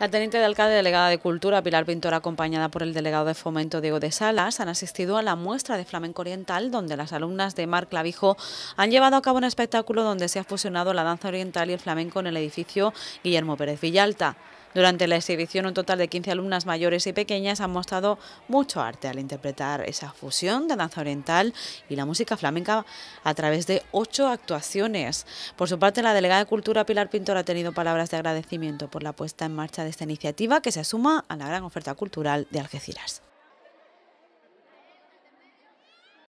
La teniente de alcalde delegada de Cultura, Pilar Pintor, acompañada por el delegado de Fomento, Diego de Salas, han asistido a la muestra de flamenco oriental, donde las alumnas de Mar Clavijo han llevado a cabo un espectáculo donde se ha fusionado la danza oriental y el flamenco en el edificio Guillermo Pérez Villalta. Durante la exhibición, un total de 15 alumnas mayores y pequeñas han mostrado mucho arte al interpretar esa fusión de danza oriental y la música flamenca a través de ocho actuaciones. Por su parte, la delegada de Cultura, Pilar Pintor, ha tenido palabras de agradecimiento por la puesta en marcha de esta iniciativa que se suma a la gran oferta cultural de Algeciras.